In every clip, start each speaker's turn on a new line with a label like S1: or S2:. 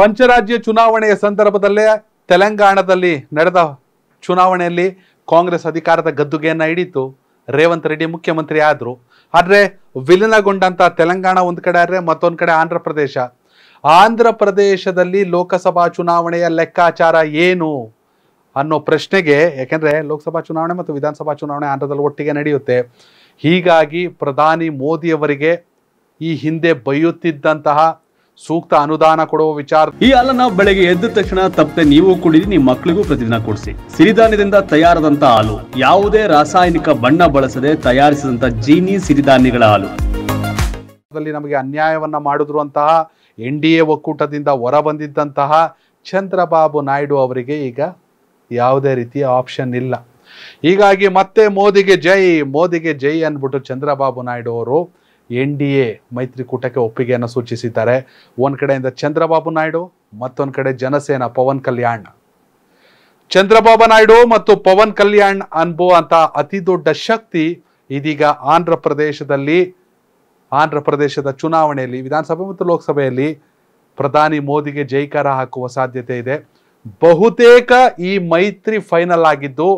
S1: ಪಂಚರಾಜ್ಯ ಚುನಾವಣೆಯ ಸಂದರ್ಭದಲ್ಲೇ ತೆಲಂಗಾಣದಲ್ಲಿ ನಡೆದ ಚುನಾವಣೆಯಲ್ಲಿ ಕಾಂಗ್ರೆಸ್ ಅಧಿಕಾರದ ಗದ್ದುಗೆಯನ್ನು ಹಿಡಿತು ರೇವಂತ್ ರೆಡ್ಡಿ ಮುಖ್ಯಮಂತ್ರಿ ಆದರು ಆದರೆ ವಿಲೀನಗೊಂಡಂಥ ತೆಲಂಗಾಣ ಒಂದು ಕಡೆ ಆದರೆ ಮತ್ತೊಂದು ಕಡೆ ಆಂಧ್ರ ಪ್ರದೇಶ ಆಂಧ್ರ ಪ್ರದೇಶದಲ್ಲಿ ಲೋಕಸಭಾ ಚುನಾವಣೆಯ ಲೆಕ್ಕಾಚಾರ ಏನು ಅನ್ನೋ ಪ್ರಶ್ನೆಗೆ ಯಾಕೆಂದರೆ ಲೋಕಸಭಾ ಚುನಾವಣೆ ಮತ್ತು ವಿಧಾನಸಭಾ ಚುನಾವಣೆ ಆಂಧ್ರದಲ್ಲಿ ಒಟ್ಟಿಗೆ ನಡೆಯುತ್ತೆ ಹೀಗಾಗಿ ಪ್ರಧಾನಿ ಮೋದಿಯವರಿಗೆ ಈ ಹಿಂದೆ ಬೈಯುತ್ತಿದ್ದಂತಹ ಸೂಕ್ತ ಅನುದಾನ ಕೊಡುವ ವಿಚಾರ ಈ ಹಾಲನ್ನ ಬೆಳಗ್ಗೆ ಎದ್ದ ತಕ್ಷಣ ತಪ್ಪದೆ ನೀವು ಕುಡಿದು ನಿಮ್ಮ ಮಕ್ಕಳಿಗೂ ಪ್ರತಿದಿನ ಕೊಡಿಸಿ ಸಿರಿಧಾನ್ಯದಿಂದ ತಯಾರದಂತ ಹಾಲು ಯಾವುದೇ ರಾಸಾಯನಿಕ ಬಣ್ಣ ಬಳಸದೆ ತಯಾರಿಸಿದಂತ ಜೀನಿ ಸಿರಿಧಾನ್ಯಗಳ ಹಾಲು ನಮಗೆ ಅನ್ಯಾಯವನ್ನ ಮಾಡಿದ್ರು ಅಂತಹ ಎನ್ ಡಿ ಎ ಒಕ್ಕೂಟದಿಂದ ಬಂದಿದ್ದಂತಹ ಚಂದ್ರಬಾಬು ನಾಯ್ಡು ಅವರಿಗೆ ಈಗ ಯಾವುದೇ ರೀತಿಯ ಆಪ್ಷನ್ ಇಲ್ಲ ಹೀಗಾಗಿ ಮತ್ತೆ ಮೋದಿಗೆ ಜೈ ಮೋದಿಗೆ ಜೈ ಅಂದ್ಬಿಟ್ಟು ಚಂದ್ರಬಾಬು ನಾಯ್ಡು ಅವರು ಎನ್ ಡಿ ಎ ಮೈತ್ರಿಕೂಟಕ್ಕೆ ಒಪ್ಪಿಗೆಯನ್ನು ಸೂಚಿಸಿದ್ದಾರೆ ಒಂದು ಕಡೆಯಿಂದ ಚಂದ್ರಬಾಬು ನಾಯ್ಡು ಮತ್ತೊಂದು ಕಡೆ ಜನಸೇನಾ ಪವನ್ ಕಲ್ಯಾಣ್ ಚಂದ್ರಬಾಬು ನಾಯ್ಡು ಮತ್ತು ಪವನ್ ಕಲ್ಯಾಣ್ ಅನ್ಬೋ ಅತಿ ದೊಡ್ಡ ಶಕ್ತಿ ಇದೀಗ ಆಂಧ್ರ ಪ್ರದೇಶದಲ್ಲಿ ಆಂಧ್ರ ಪ್ರದೇಶದ ಚುನಾವಣೆಯಲ್ಲಿ ವಿಧಾನಸಭೆ ಮತ್ತು ಲೋಕಸಭೆಯಲ್ಲಿ ಪ್ರಧಾನಿ ಮೋದಿಗೆ ಜೈಕಾರ ಹಾಕುವ ಸಾಧ್ಯತೆ ಇದೆ ಬಹುತೇಕ ಈ ಮೈತ್ರಿ ಫೈನಲ್ ಆಗಿದ್ದು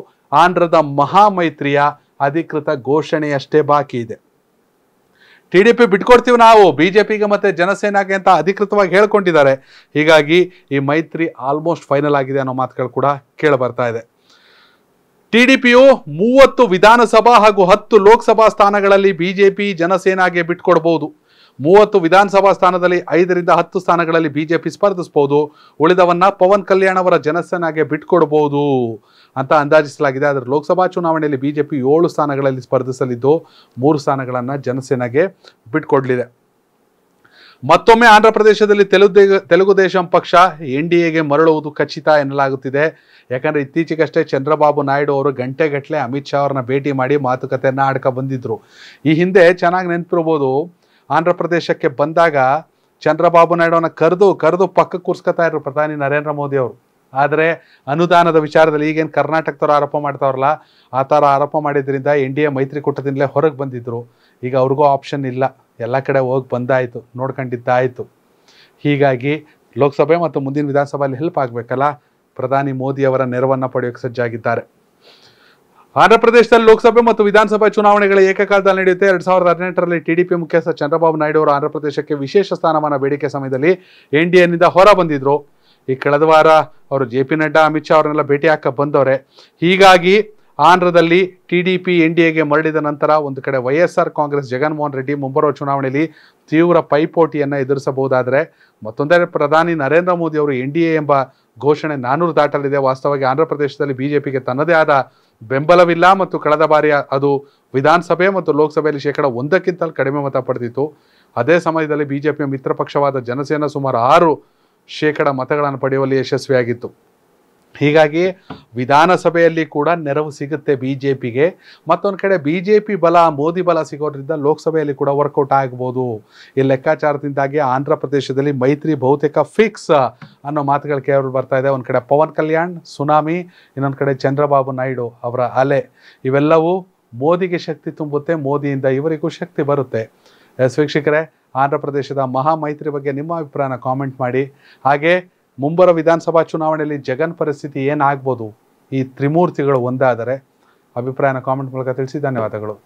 S1: ಆಂಧ್ರದ ಮಹಾಮೈತ್ರಿಯ ಅಧಿಕೃತ ಘೋಷಣೆಯಷ್ಟೇ ಬಾಕಿ ಇದೆ ಟಿ ಡಿ ಪಿ ಬಿಟ್ಕೊಡ್ತೀವಿ ನಾವು ಬಿ ಜೆ ಪಿಗೆ ಮತ್ತು ಜನಸೇನಾಗೆ ಅಂತ ಅಧಿಕೃತವಾಗಿ ಹೇಳ್ಕೊಂಡಿದ್ದಾರೆ ಹೀಗಾಗಿ ಈ ಮೈತ್ರಿ ಆಲ್ಮೋಸ್ಟ್ ಫೈನಲ್ ಆಗಿದೆ ಅನ್ನೋ ಮಾತುಗಳು ಕೂಡ ಕೇಳಬರ್ತಾ ಇದೆ ಟಿ ಡಿ ಪಿಯು ಮೂವತ್ತು ವಿಧಾನಸಭಾ ಹಾಗೂ ಹತ್ತು ಲೋಕಸಭಾ ಸ್ಥಾನಗಳಲ್ಲಿ ಬಿ ಜೆ ಪಿ ಜನಸೇನಾಗೆ ಬಿಟ್ಕೊಡ್ಬೋದು ಮೂವತ್ತು ವಿಧಾನಸಭಾ ಸ್ಥಾನದಲ್ಲಿ ಐದರಿಂದ ಹತ್ತು ಸ್ಥಾನಗಳಲ್ಲಿ ಬಿಜೆಪಿ ಸ್ಪರ್ಧಿಸಬಹುದು ಉಳಿದವನ್ನ ಪವನ್ ಕಲ್ಯಾಣ್ ಅವರ ಜನಸೇನಾಗೆ ಬಿಟ್ಕೊಡಬಹುದು ಅಂತ ಅಂದಾಜಿಸಲಾಗಿದೆ ಆದರೆ ಲೋಕಸಭಾ ಚುನಾವಣೆಯಲ್ಲಿ ಬಿಜೆಪಿ ಏಳು ಸ್ಥಾನಗಳಲ್ಲಿ ಸ್ಪರ್ಧಿಸಲಿದ್ದು ಮೂರು ಸ್ಥಾನಗಳನ್ನು ಜನಸೇನೆಗೆ ಬಿಟ್ಕೊಡ್ಲಿದೆ ಮತ್ತೊಮ್ಮೆ ಆಂಧ್ರ ಪ್ರದೇಶದಲ್ಲಿ ತೆಲುಗು ತೆಲುಗು ದೇಶಂ ಪಕ್ಷ ಎನ್ ಡಿ ಎಗೆ ಮರಳುವುದು ಖಚಿತ ಎನ್ನಲಾಗುತ್ತಿದೆ ಯಾಕಂದರೆ ಇತ್ತೀಚೆಗಷ್ಟೇ ಚಂದ್ರಬಾಬು ನಾಯ್ಡು ಅವರು ಗಂಟೆಗಟ್ಟಲೆ ಅಮಿತ್ ಶಾ ಅವರನ್ನ ಭೇಟಿ ಮಾಡಿ ಮಾತುಕತೆಯನ್ನು ಆಡ್ಕೊ ಬಂದಿದ್ದರು ಈ ಹಿಂದೆ ಚೆನ್ನಾಗಿ ನೆನಪಿರ್ಬೋದು ಆಂಧ್ರ ಪ್ರದೇಶಕ್ಕೆ ಬಂದಾಗ ಚಂದ್ರಬಾಬು ನಾಯ್ಡವನ್ನ ಕರೆದು ಕರೆದು ಪಕ್ಕ ಕೂರಿಸ್ಕೊತಾ ಇದ್ರು ಪ್ರಧಾನಿ ನರೇಂದ್ರ ಮೋದಿ ಅವರು ಆದರೆ ಅನುದಾನದ ವಿಚಾರದಲ್ಲಿ ಈಗೇನು ಕರ್ನಾಟಕದವ್ರು ಆರೋಪ ಮಾಡ್ತಾವ್ರಲ್ಲ ಆ ಥರ ಆರೋಪ ಮಾಡಿದ್ರಿಂದ ಎನ್ ಡಿ ಎ ಮೈತ್ರಿಕೂಟದಿಂದಲೇ ಹೊರಗೆ ಬಂದಿದ್ದರು ಈಗ ಅವ್ರಿಗೂ ಆಪ್ಷನ್ ಇಲ್ಲ ಎಲ್ಲ ಕಡೆ ಹೋಗಿ ಬಂದಾಯಿತು ನೋಡ್ಕೊಂಡಿದ್ದಾಯಿತು ಹೀಗಾಗಿ ಲೋಕಸಭೆ ಮತ್ತು ಮುಂದಿನ ವಿಧಾನಸಭೆಯಲ್ಲಿ ಹೆಲ್ಪ್ ಆಗಬೇಕಲ್ಲ ಪ್ರಧಾನಿ ಮೋದಿಯವರ ನೆರವನ್ನು ಪಡೆಯೋಕ್ಕೆ ಸಜ್ಜಾಗಿದ್ದಾರೆ ಆಂಧ್ರ ಪ್ರದೇಶದಲ್ಲಿ ಲೋಕಸಭೆ ಮತ್ತು ವಿಧಾನಸಭೆ ಚುನಾವಣೆಗಳ ಏಕಕಾಲದಲ್ಲಿ ನಡೆಯುತ್ತೆ ಎರಡ್ ಸಾವಿರದ ಹದಿನೆಂಟರಲ್ಲಿ ಟಿಡಿಪಿ ಮುಖ್ಯಸ್ಥ ಚಂದ್ರಬಾಬು ನಾಯ್ಡು ಅವರು ಆಂಧ್ರ ಪ್ರದೇಶಕ್ಕೆ ವಿಶೇಷ ಸ್ಥಾನಮಾನ ಬೇಡಿಕೆ ಸಮಯದಲ್ಲಿ ಎನ್ ಡಿ ಎನಿಂದ ಹೊರ ಬಂದಿದ್ರು ಈ ಕಳೆದ ವಾರ ಅವರು ಜೆ ಪಿ ನಡ್ಡಾ ಅಮಿತ್ ಶಾ ಅವ್ರನ್ನೆಲ್ಲ ಭೇಟಿ ಹಾಕ ಬಂದವರೆ ಹೀಗಾಗಿ ಆಂಧ್ರದಲ್ಲಿ T D P N D ಎಗೆ ಮರಳಿದ ನಂತರ ಒಂದು ಕಡೆ Y S R Congress Jaganmohan Reddy ಮುಂಬರುವ ಚುನಾವಣೆಯಲ್ಲಿ ತೀವ್ರ ಪೈಪೋಟಿಯನ್ನು ಎದುರಿಸಬಹುದಾದರೆ ಮತ್ತೊಂದೆಡೆ ಪ್ರಧಾನಿ ನರೇಂದ್ರ ಮೋದಿ ಅವರು ಎನ್ ಡಿ ಎಂಬ ಘೋಷಣೆ ನಾನೂರು ದಾಟಲಿದೆ ವಾಸ್ತವವಾಗಿ ಆಂಧ್ರ ಪ್ರದೇಶದಲ್ಲಿ ಬಿಜೆಪಿಗೆ ತನ್ನದೇ ಆದ ಬೆಂಬಲವಿಲ್ಲ ಮತ್ತು ಕಳೆದ ಬಾರಿ ಅದು ವಿಧಾನಸಭೆ ಮತ್ತು ಲೋಕಸಭೆಯಲ್ಲಿ ಶೇಕಡ ಒಂದಕ್ಕಿಂತ ಕಡಿಮೆ ಮತ ಪಡೆದಿತ್ತು ಅದೇ ಸಮಯದಲ್ಲಿ ಬಿಜೆಪಿಯ ಮಿತ್ರ ಪಕ್ಷವಾದ ಜನಸೇನಾ ಸುಮಾರು ಆರು ಶೇಕಡ ಮತಗಳನ್ನು ಪಡೆಯುವಲ್ಲಿ ಯಶಸ್ವಿಯಾಗಿತ್ತು ಹೀಗಾಗಿ ವಿಧಾನಸಭೆಯಲ್ಲಿ ಕೂಡ ನೆರವು ಸಿಗುತ್ತೆ ಬಿ ಜೆ ಪಿಗೆ ಮತ್ತೊಂದು ಕಡೆ ಬಿ ಜೆ ಪಿ ಬಲ ಮೋದಿ ಬಲ ಸಿಗೋದ್ರಿಂದ ಲೋಕಸಭೆಯಲ್ಲಿ ಕೂಡ ವರ್ಕೌಟ್ ಆಗ್ಬೋದು ಈ ಲೆಕ್ಕಾಚಾರದಿಂದಾಗಿ ಆಂಧ್ರ ಪ್ರದೇಶದಲ್ಲಿ ಮೈತ್ರಿ ಬಹುತೇಕ ಫಿಕ್ಸ್ ಅನ್ನೋ ಮಾತುಗಳು ಕೇಳಿ ಬರ್ತಾ ಇದೆ ಒಂದು ಕಡೆ ಪವನ್ ಕಲ್ಯಾಣ್ ಸುನಾಮಿ ಇನ್ನೊಂದು ಕಡೆ ಚಂದ್ರಬಾಬು ನಾಯ್ಡು ಅವರ ಅಲೆ ಇವೆಲ್ಲವೂ ಮೋದಿಗೆ ಶಕ್ತಿ ತುಂಬುತ್ತೆ ಮೋದಿಯಿಂದ ಇವರಿಗೂ ಶಕ್ತಿ ಬರುತ್ತೆ ಎಸ್ ವೀಕ್ಷಕರೇ ಆಂಧ್ರ ಪ್ರದೇಶದ ಮಹಾ ಮೈತ್ರಿ ಬಗ್ಗೆ ನಿಮ್ಮ ಅಭಿಪ್ರಾಯನ ಕಾಮೆಂಟ್ ಮಾಡಿ ಹಾಗೆ ಮುಂಬರುವ ವಿಧಾನಸಭಾ ಚುನಾವಣೆಯಲ್ಲಿ ಜಗನ್ ಪರಿಸ್ಥಿತಿ ಏನಾಗ್ಬೋದು ಈ ತ್ರಿಮೂರ್ತಿಗಳು ಒಂದಾದರೆ ಅಭಿಪ್ರಾಯನ ಕಾಮೆಂಟ್ ಮೂಲಕ ತಿಳಿಸಿ ಧನ್ಯವಾದಗಳು